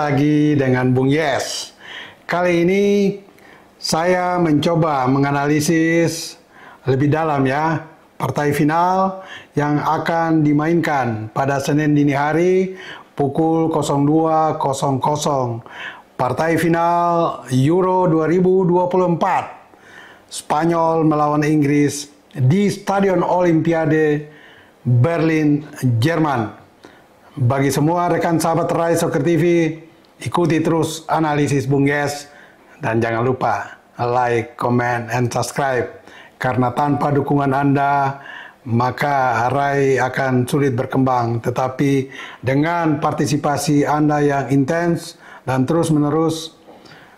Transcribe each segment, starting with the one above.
lagi dengan Bung Yes. Kali ini saya mencoba menganalisis lebih dalam ya partai final yang akan dimainkan pada Senin dini hari pukul 02.00 partai final Euro 2024 Spanyol melawan Inggris di Stadion Olimpiade Berlin, Jerman. Bagi semua rekan sahabat Rai Soccer TV, Ikuti terus analisis Bung Yes dan jangan lupa like, comment, and subscribe. Karena tanpa dukungan Anda, maka Rai akan sulit berkembang. Tetapi dengan partisipasi Anda yang intens dan terus-menerus,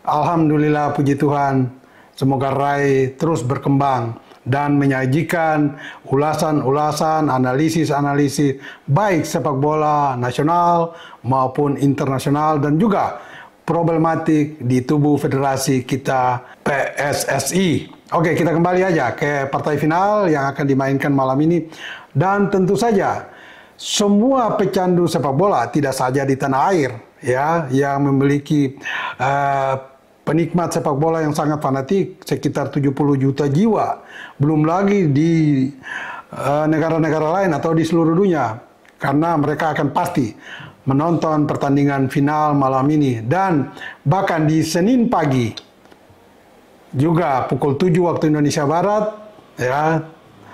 Alhamdulillah puji Tuhan, semoga Rai terus berkembang dan menyajikan ulasan-ulasan, analisis-analisis baik sepak bola nasional maupun internasional dan juga problematik di tubuh federasi kita PSSI. Oke, kita kembali aja ke partai final yang akan dimainkan malam ini dan tentu saja semua pecandu sepak bola tidak saja di tanah air ya yang memiliki uh, penikmat sepak bola yang sangat fanatik sekitar 70 juta jiwa. Belum lagi di eh, negara-negara uh, lain atau di seluruh dunia karena mereka akan pasti menonton pertandingan final malam ini dan bahkan di Senin pagi juga pukul 7 waktu Indonesia Barat ya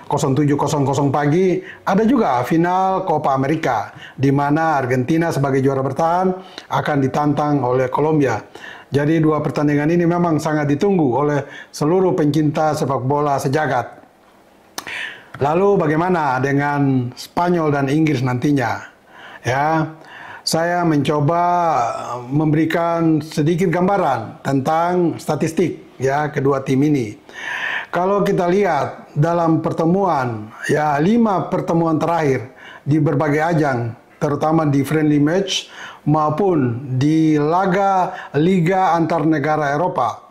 07.00 pagi ada juga final Copa America di mana Argentina sebagai juara bertahan akan ditantang oleh Kolombia. Jadi dua pertandingan ini memang sangat ditunggu oleh seluruh pencinta sepak bola sejagat. Lalu bagaimana dengan Spanyol dan Inggris nantinya? Ya, saya mencoba eh, memberikan sedikit gambaran tentang statistik ya kedua tim ini. Kalau kita lihat dalam pertemuan, ya lima pertemuan terakhir di berbagai ajang, terutama di friendly match maupun di laga liga antar negara Eropa.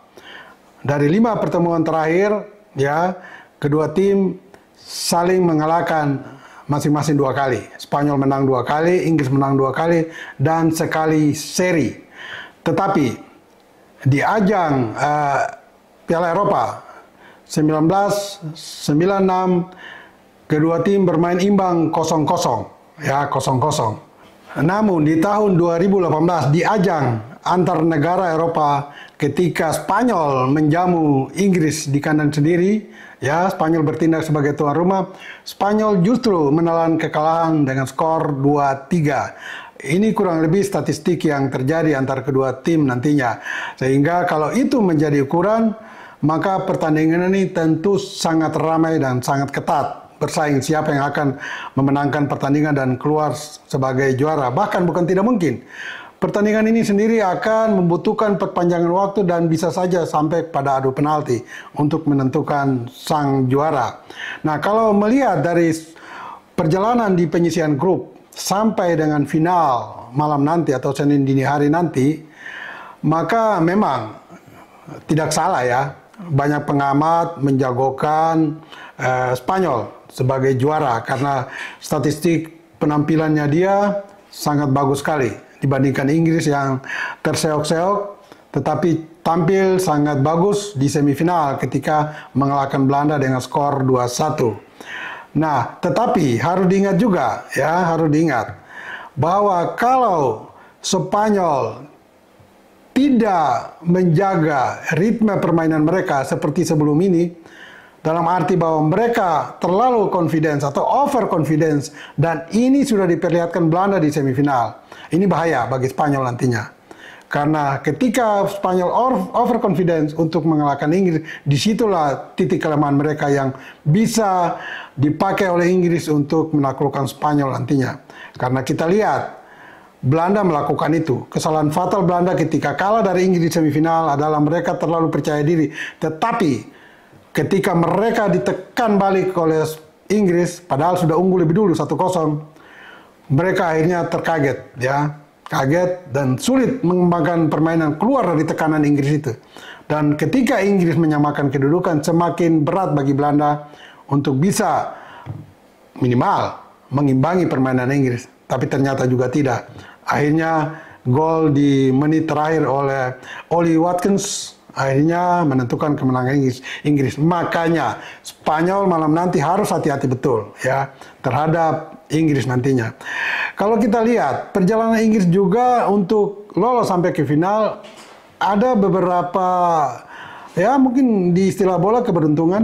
Dari lima pertemuan terakhir, ya kedua tim saling mengalahkan masing-masing dua kali. Spanyol menang dua kali, Inggris menang dua kali, dan sekali seri. Tetapi di ajang uh, Piala Eropa 1996 kedua tim bermain imbang 0-0. Ya, 0-0. Namun di tahun 2018 di ajang antar negara Eropa ketika Spanyol menjamu Inggris di kandang sendiri, ya Spanyol bertindak sebagai tuan rumah, Spanyol justru menelan kekalahan dengan skor 2-3. Ini kurang lebih statistik yang terjadi antar kedua tim nantinya. Sehingga kalau itu menjadi ukuran, maka pertandingan ini tentu sangat ramai dan sangat ketat bersaing siapa yang akan memenangkan pertandingan dan keluar sebagai juara. Bahkan bukan tidak mungkin. Pertandingan ini sendiri akan membutuhkan perpanjangan waktu dan bisa saja sampai pada adu penalti untuk menentukan sang juara. Nah, kalau melihat dari perjalanan di penyisian grup sampai dengan final malam nanti atau Senin dini hari nanti, maka memang tidak salah ya banyak pengamat menjagokan uh, Spanyol sebagai juara karena statistik penampilannya dia sangat bagus sekali dibandingkan Inggris yang terseok-seok tetapi tampil sangat bagus di semifinal ketika mengalahkan Belanda dengan skor 2-1. Nah, tetapi harus diingat juga ya, harus diingat bahwa kalau Spanyol tidak menjaga ritme permainan mereka seperti sebelum ini, dalam arti bahwa mereka terlalu confidence atau over confidence dan ini sudah diperlihatkan Belanda di semifinal. Ini bahaya bagi Spanyol nantinya. Karena ketika Spanyol over confidence untuk mengalahkan Inggris, disitulah titik kelemahan mereka yang bisa dipakai oleh Inggris untuk menaklukkan Spanyol nantinya. Karena kita lihat Belanda melakukan itu. Kesalahan fatal Belanda ketika kalah dari Inggris di semifinal adalah mereka terlalu percaya diri. Tetapi ketika mereka ditekan balik oleh Inggris, padahal sudah unggul lebih dulu 1-0, mereka akhirnya terkaget, ya, kaget dan sulit mengembangkan permainan keluar dari tekanan Inggris itu. Dan ketika Inggris menyamakan kedudukan, semakin berat bagi Belanda untuk bisa minimal mengimbangi permainan Inggris tapi ternyata juga tidak. Akhirnya gol di menit terakhir oleh Oli Watkins akhirnya menentukan kemenangan Inggris. Inggris. Makanya Spanyol malam nanti harus hati-hati betul ya terhadap Inggris nantinya. Kalau kita lihat perjalanan Inggris juga untuk lolos sampai ke final ada beberapa ya mungkin di istilah bola keberuntungan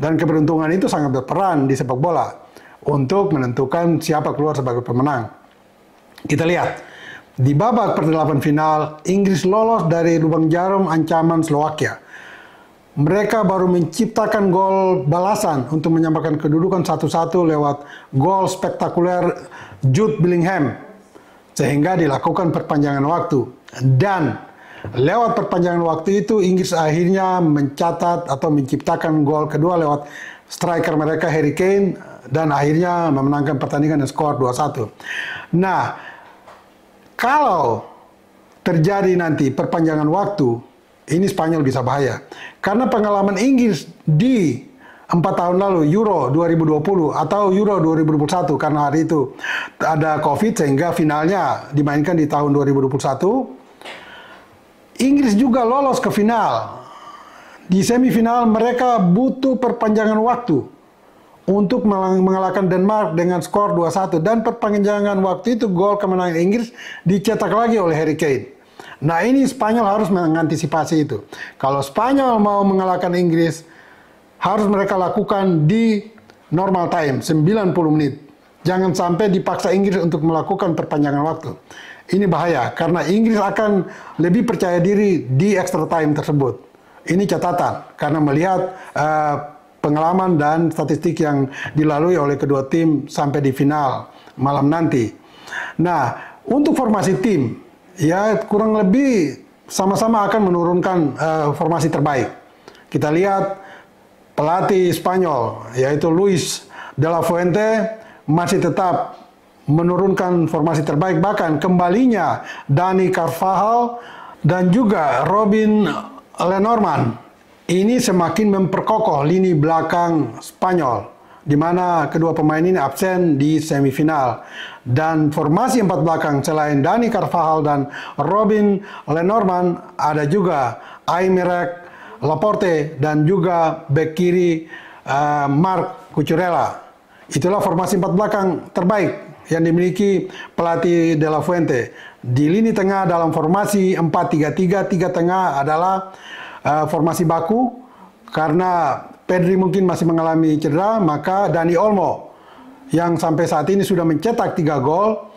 dan keberuntungan itu sangat berperan di sepak bola untuk menentukan siapa keluar sebagai pemenang. Kita lihat, di babak perdelapan final, Inggris lolos dari lubang jarum ancaman Slovakia. Mereka baru menciptakan gol balasan untuk menyamakan kedudukan satu-satu lewat gol spektakuler Jude Bellingham. Sehingga dilakukan perpanjangan waktu. Dan Lewat perpanjangan waktu itu, Inggris akhirnya mencatat atau menciptakan gol kedua lewat striker mereka Harry Kane dan akhirnya memenangkan pertandingan dengan skor 2-1. Nah, kalau terjadi nanti perpanjangan waktu, ini Spanyol bisa bahaya. Karena pengalaman Inggris di 4 tahun lalu Euro 2020 atau Euro 2021 karena hari itu ada Covid sehingga finalnya dimainkan di tahun 2021. Inggris juga lolos ke final. Di semifinal mereka butuh perpanjangan waktu untuk mengalahkan Denmark dengan skor 2-1 dan perpanjangan waktu itu gol kemenangan Inggris dicetak lagi oleh Harry Kane. Nah ini Spanyol harus mengantisipasi itu. Kalau Spanyol mau mengalahkan Inggris harus mereka lakukan di normal time 90 menit. Jangan sampai dipaksa Inggris untuk melakukan perpanjangan waktu. Ini bahaya karena Inggris akan lebih percaya diri di extra time tersebut. Ini catatan karena melihat uh, pengalaman dan statistik yang dilalui oleh kedua tim sampai di final malam nanti. Nah, untuk formasi tim, ya kurang lebih sama-sama akan menurunkan uh, formasi terbaik. Kita lihat pelatih Spanyol, yaitu Luis de la Fuente, masih tetap menurunkan formasi terbaik. Bahkan kembalinya Dani Carvajal dan juga Robin Lenormand ini semakin memperkokoh lini belakang Spanyol, di mana kedua pemain ini absen di semifinal. Dan formasi empat belakang selain Dani Carvajal dan Robin Lenormand, ada juga Aymerek, Laporte, dan juga bek kiri uh, eh, Mark Cucurella. Itulah formasi empat belakang terbaik yang dimiliki pelatih De La Fuente. Di lini tengah dalam formasi 4-3-3, tiga tengah adalah Eh, formasi baku karena Pedri mungkin masih mengalami cedera, maka Dani Olmo yang sampai saat ini sudah mencetak tiga gol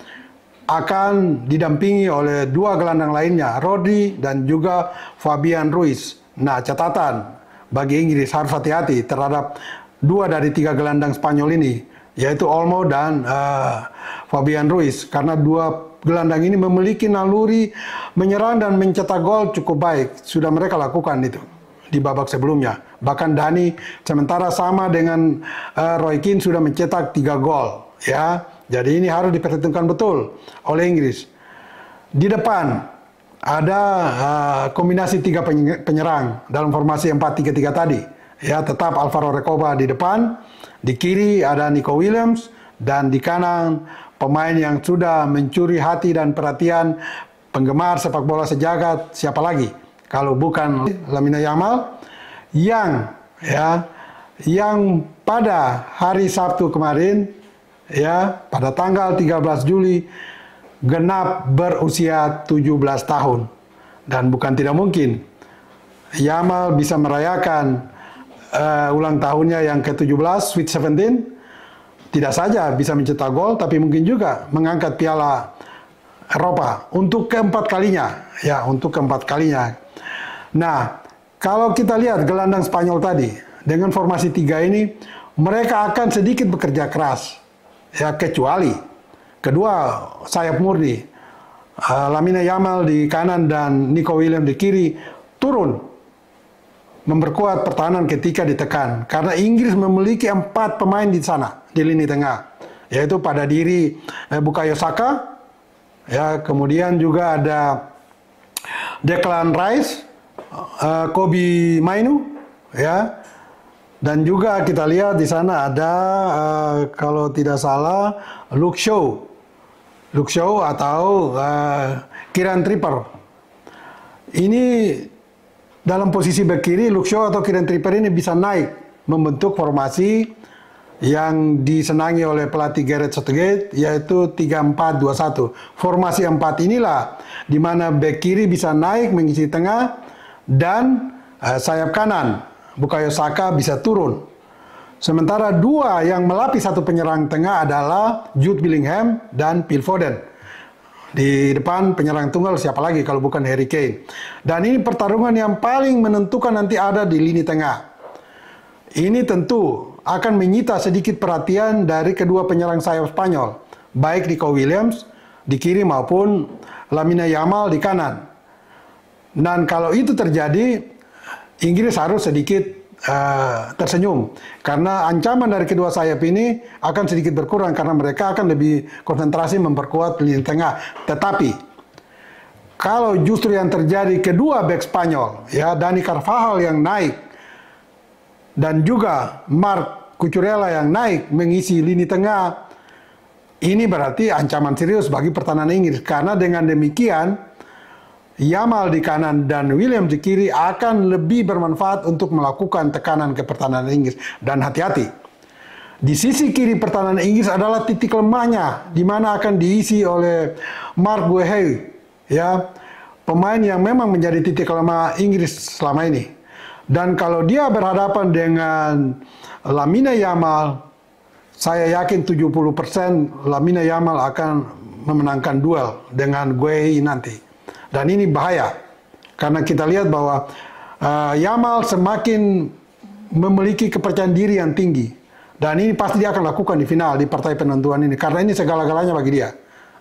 akan didampingi oleh dua gelandang lainnya, Rodi dan juga Fabian Ruiz. Nah, catatan bagi Inggris harus hati-hati terhadap dua dari tiga gelandang Spanyol ini, yaitu Olmo dan uh, Fabian Ruiz, karena dua gelandang ini memiliki naluri menyerang dan mencetak gol cukup baik. Sudah mereka lakukan itu di babak sebelumnya. Bahkan Dani sementara sama dengan uh, Roy Keane sudah mencetak tiga gol ya. Jadi ini harus diperhitungkan betul oleh Inggris. Di depan ada uh, kombinasi tiga penyerang dalam formasi 4-3-3 tadi. Ya, tetap Alvaro Recoba di depan, di kiri ada Nico Williams dan di kanan pemain yang sudah mencuri hati dan perhatian penggemar sepak bola sejagat siapa lagi kalau bukan Lamina Yamal yang ya yang pada hari Sabtu kemarin ya pada tanggal 13 Juli genap berusia 17 tahun dan bukan tidak mungkin Yamal bisa merayakan uh, ulang tahunnya yang ke-17 Sweet 17 tidak saja bisa mencetak gol, tapi mungkin juga mengangkat piala Eropa untuk keempat kalinya. Ya, untuk keempat kalinya. Nah, kalau kita lihat gelandang Spanyol tadi, dengan formasi tiga ini, mereka akan sedikit bekerja keras. Ya, kecuali kedua sayap murni. Lamina eh, Lamine Yamal di kanan dan Nico William di kiri turun memperkuat pertahanan ketika ditekan karena Inggris memiliki empat pemain di sana di lini tengah yaitu pada diri eh, Bukayo Saka ya kemudian juga ada Declan Rice eh, Kobe Mainu ya dan juga kita lihat di sana ada eh, kalau tidak salah Luke Shaw Luke Shaw atau eh, Kiran Tripper ini dalam posisi back kiri Luxio atau Kieran Tripper ini bisa naik membentuk formasi yang disenangi oleh pelatih Gareth Southgate yaitu 3-4-2-1. Formasi 4 inilah di mana back kiri bisa naik mengisi tengah dan eh, sayap kanan Bukayo Saka bisa turun. Sementara dua yang melapis satu penyerang tengah adalah Jude Bellingham dan Phil Foden. Di depan penyerang tunggal siapa lagi kalau bukan Harry Kane. Dan ini pertarungan yang paling menentukan nanti ada di lini tengah. Ini tentu akan menyita sedikit perhatian dari kedua penyerang sayap Spanyol, baik Nico Williams di kiri maupun Lamina Yamal di kanan. Dan kalau itu terjadi, Inggris harus sedikit uh, tersenyum karena ancaman dari kedua sayap ini akan sedikit berkurang karena mereka akan lebih konsentrasi memperkuat lini tengah. Tetapi kalau justru yang terjadi kedua back Spanyol ya Dani Carvajal yang naik dan juga Mark Cucurella yang naik mengisi lini tengah ini berarti ancaman serius bagi pertahanan Inggris karena dengan demikian Yamal di kanan dan William di kiri akan lebih bermanfaat untuk melakukan tekanan ke pertahanan Inggris. Dan hati-hati, di sisi kiri pertahanan Inggris adalah titik lemahnya, di mana akan diisi oleh Mark Guehi, ya pemain yang memang menjadi titik lemah Inggris selama ini. Dan kalau dia berhadapan dengan Lamina Yamal, saya yakin 70% Lamina Yamal akan memenangkan duel dengan Guehi nanti. Dan ini bahaya. Karena kita lihat bahwa uh, Yamal semakin memiliki kepercayaan diri yang tinggi. Dan ini pasti dia akan lakukan di final, di partai penentuan ini. Karena ini segala-galanya bagi dia.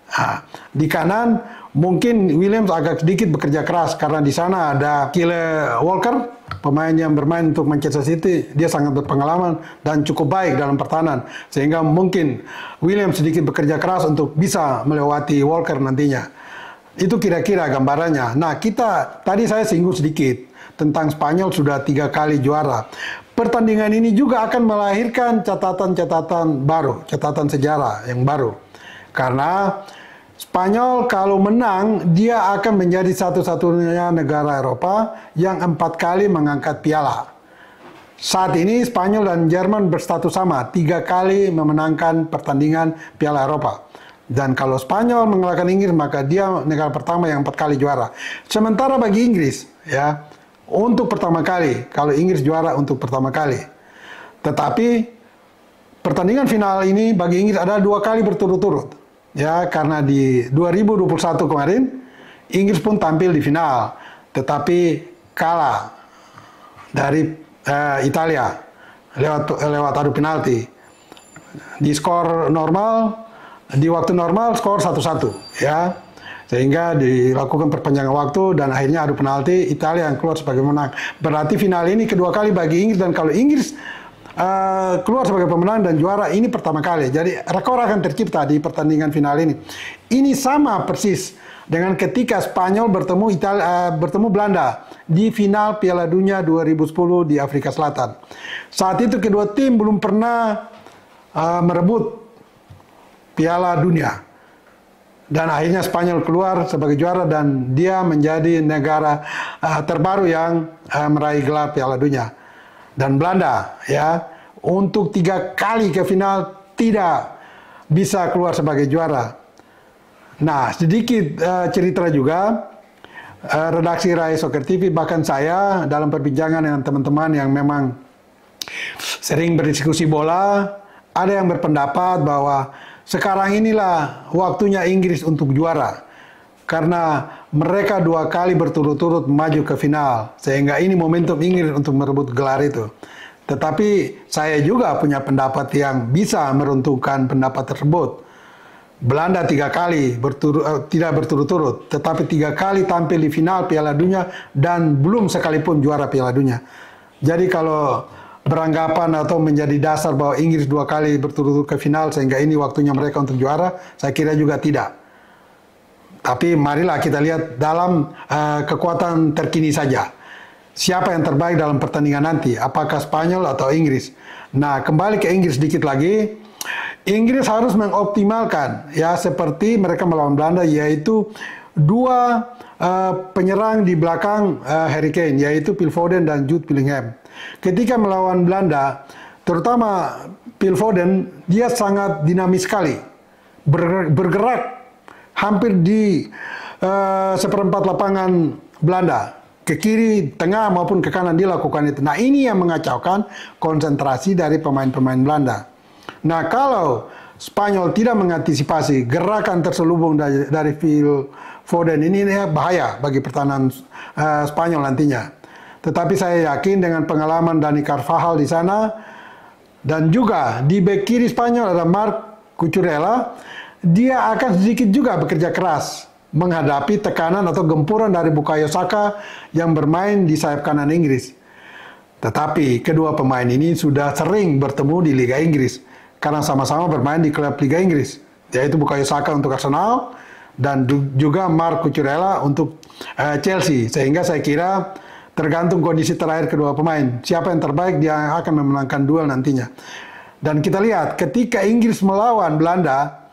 Nah, di kanan mungkin Williams agak sedikit bekerja keras karena di sana ada Kyle Walker, pemain yang bermain untuk Manchester City. Dia sangat berpengalaman dan cukup baik dalam pertahanan. Sehingga mungkin Williams sedikit bekerja keras untuk bisa melewati Walker nantinya. Itu kira-kira gambarannya. Nah, kita tadi saya singgung sedikit tentang Spanyol sudah tiga kali juara. Pertandingan ini juga akan melahirkan catatan-catatan baru, catatan sejarah yang baru. Karena Spanyol kalau menang, dia akan menjadi satu-satunya negara Eropa yang empat kali mengangkat piala. Saat ini Spanyol dan Jerman berstatus sama, tiga kali memenangkan pertandingan Piala Eropa. Dan kalau Spanyol mengalahkan Inggris maka dia negara pertama yang empat kali juara. Sementara bagi Inggris ya untuk pertama kali kalau Inggris juara untuk pertama kali. Tetapi pertandingan final ini bagi Inggris adalah dua kali berturut-turut ya karena di 2021 kemarin Inggris pun tampil di final tetapi kalah dari eh, Italia lewat lewat adu penalti. Di skor normal di waktu normal skor 1-1 ya sehingga dilakukan perpanjangan waktu dan akhirnya adu penalti Italia yang keluar sebagai pemenang berarti final ini kedua kali bagi Inggris dan kalau Inggris uh, keluar sebagai pemenang dan juara ini pertama kali jadi rekor akan tercipta di pertandingan final ini ini sama persis dengan ketika Spanyol bertemu Itali uh, eh, bertemu Belanda di final Piala Dunia 2010 di Afrika Selatan saat itu kedua tim belum pernah uh, merebut Piala Dunia. Dan akhirnya Spanyol keluar sebagai juara dan dia menjadi negara uh, terbaru yang uh, meraih gelar Piala Dunia. Dan Belanda ya untuk tiga kali ke final tidak bisa keluar sebagai juara. Nah sedikit uh, cerita juga uh, redaksi Rai Soccer TV bahkan saya dalam perbincangan dengan teman-teman yang memang sering berdiskusi bola ada yang berpendapat bahwa sekarang inilah waktunya Inggris untuk juara. Karena mereka dua kali berturut-turut maju ke final. Sehingga ini momentum Inggris untuk merebut gelar itu. Tetapi saya juga punya pendapat yang bisa meruntuhkan pendapat tersebut. Belanda tiga kali berturut, uh, eh, tidak berturut-turut, tetapi tiga kali tampil di final Piala Dunia dan belum sekalipun juara Piala Dunia. Jadi kalau beranggapan atau menjadi dasar bahwa Inggris dua kali berturut-turut ke final sehingga ini waktunya mereka untuk juara, saya kira juga tidak. Tapi marilah kita lihat dalam uh, kekuatan terkini saja. Siapa yang terbaik dalam pertandingan nanti? Apakah Spanyol atau Inggris? Nah, kembali ke Inggris sedikit lagi. Inggris harus mengoptimalkan ya seperti mereka melawan Belanda yaitu dua uh, penyerang di belakang uh, Harry Kane yaitu Phil Foden dan Jude Bellingham ketika melawan Belanda, terutama Foden, dia sangat dinamis sekali, bergerak, bergerak hampir di uh, seperempat lapangan Belanda ke kiri, tengah maupun ke kanan dilakukan itu. Nah ini yang mengacaukan konsentrasi dari pemain-pemain Belanda. Nah kalau Spanyol tidak mengantisipasi gerakan terselubung dari, dari Phil Foden ini, ini bahaya bagi pertahanan uh, Spanyol nantinya. Tetapi saya yakin dengan pengalaman Dani Carvajal di sana dan juga di bek kiri Spanyol ada Mark Cucurella, dia akan sedikit juga bekerja keras menghadapi tekanan atau gempuran dari Bukayo Saka yang bermain di sayap kanan Inggris. Tetapi kedua pemain ini sudah sering bertemu di Liga Inggris karena sama-sama bermain di klub Liga Inggris, yaitu Bukayo Saka untuk Arsenal dan juga Mark Cucurella untuk uh, Chelsea. Sehingga saya kira tergantung kondisi terakhir kedua pemain. Siapa yang terbaik dia akan memenangkan duel nantinya. Dan kita lihat ketika Inggris melawan Belanda,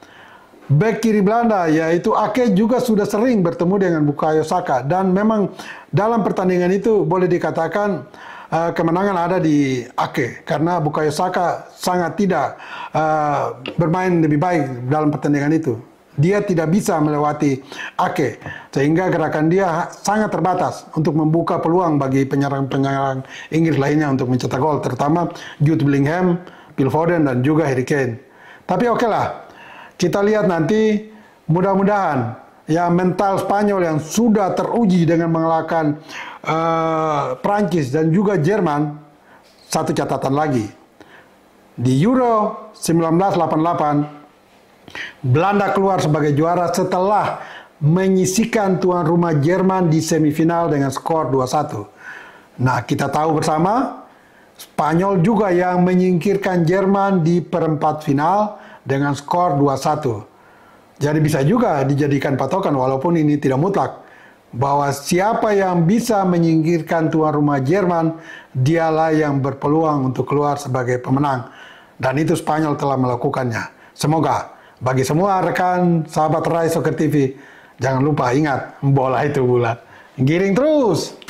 back kiri Belanda yaitu Ake juga sudah sering bertemu dengan Bukayo Saka dan memang dalam pertandingan itu boleh dikatakan uh, kemenangan ada di Ake karena Bukayo Saka sangat tidak uh, bermain lebih baik dalam pertandingan itu dia tidak bisa melewati Ake, sehingga gerakan dia sangat terbatas untuk membuka peluang bagi penyerang-penyerang Inggris lainnya untuk mencetak gol, terutama Jude Bellingham, Phil Foden, dan juga Harry Kane. Tapi oke okay lah, kita lihat nanti mudah-mudahan ya mental Spanyol yang sudah teruji dengan mengalahkan uh, eh, Prancis dan juga Jerman, satu catatan lagi. Di Euro 1988, Belanda keluar sebagai juara setelah menyisikan tuan rumah Jerman di semifinal dengan skor 2-1. Nah, kita tahu bersama Spanyol juga yang menyingkirkan Jerman di perempat final dengan skor 2-1. Jadi bisa juga dijadikan patokan walaupun ini tidak mutlak bahwa siapa yang bisa menyingkirkan tuan rumah Jerman, dialah yang berpeluang untuk keluar sebagai pemenang. Dan itu Spanyol telah melakukannya. Semoga bagi semua rekan sahabat Rai Soccer TV, jangan lupa ingat bola itu bulat. Giring terus.